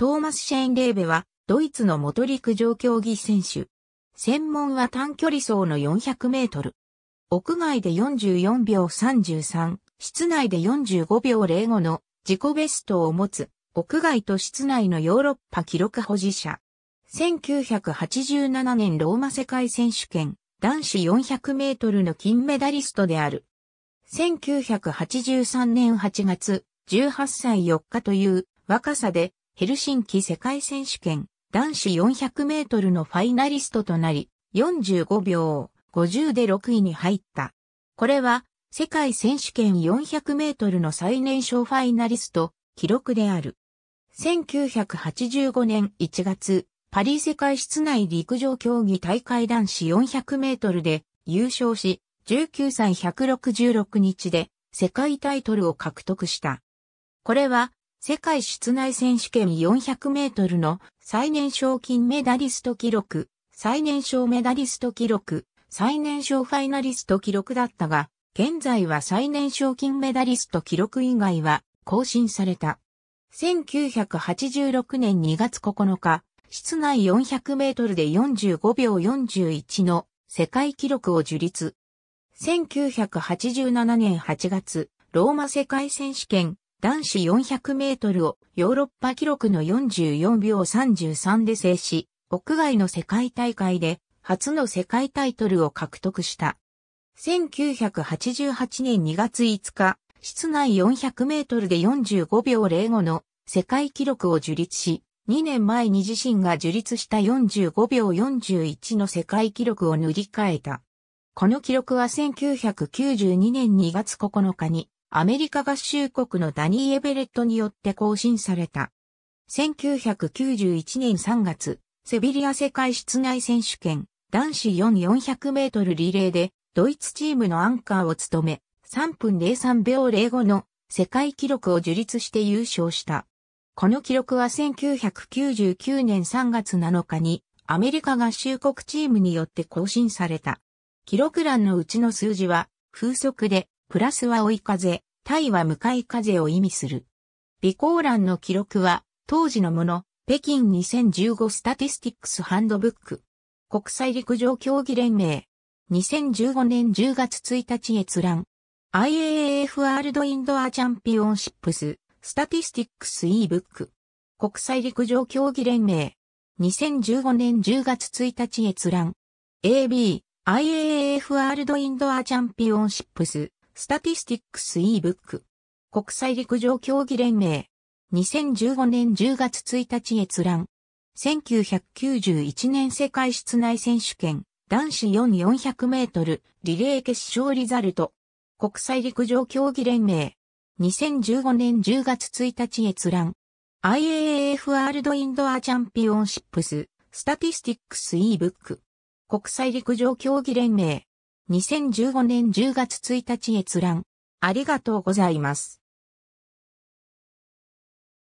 トーマス・シェーンレーベは、ドイツの元陸上競技選手。専門は短距離走の400メートル。屋外で44秒33、室内で45秒05の自己ベストを持つ、屋外と室内のヨーロッパ記録保持者。1987年ローマ世界選手権、男子400メートルの金メダリストである。1983年8月、18歳4日という若さでヘルシンキ世界選手権男子400メートルのファイナリストとなり、45秒50で6位に入った。これは世界選手権400メートルの最年少ファイナリスト記録である。1985年1月、パリ世界室内陸上競技大会男子400メートルで優勝し、19歳166日で世界タイトルを獲得した。これは世界室内選手権400メートルの最年少金メダリスト記録、最年少メダリスト記録、最年少ファイナリスト記録だったが、現在は最年少金メダリスト記録以外は更新された。1986年2月9日、室内400メートルで45秒41の世界記録を樹立。1987年8月、ローマ世界選手権男子400メートルをヨーロッパ記録の44秒33で制し、屋外の世界大会で初の世界タイトルを獲得した。1988年2月5日、室内400メートルで45秒05の世界記録を樹立し、2年前に自身が樹立した45秒41の世界記録を塗り替えた。この記録は1992年2月9日にアメリカ合衆国のダニー・エベレットによって更新された。1991年3月、セビリア世界室内選手権男子4400メートルリレーでドイツチームのアンカーを務め3分03秒05の世界記録を樹立して優勝した。この記録は1999年3月7日にアメリカ合衆国チームによって更新された。記録欄のうちの数字は風速でプラスは追い風、対は向かい風を意味する。備考欄の記録は、当時のもの、北京2015スタティスティックスハンドブック。国際陸上競技連盟。2015年10月1日閲覧。IAAF ワールドインドアチャンピオンシップス、スタティスティックス e ブック。国際陸上競技連盟。2015年10月1日閲覧。AB、IAAF ワールドインドアチャンピオンシップス、スタティスティックス e-book。国際陸上競技連盟。2015年10月1日閲覧。1991年世界室内選手権男子4400メートルリレー決勝リザルト。国際陸上競技連盟。2015年10月1日閲覧。IAAF ワールドインドアチャンピオンシップススタティスティックス e-book。国際陸上競技連盟。2015年10月1日閲覧。ありがとうございます。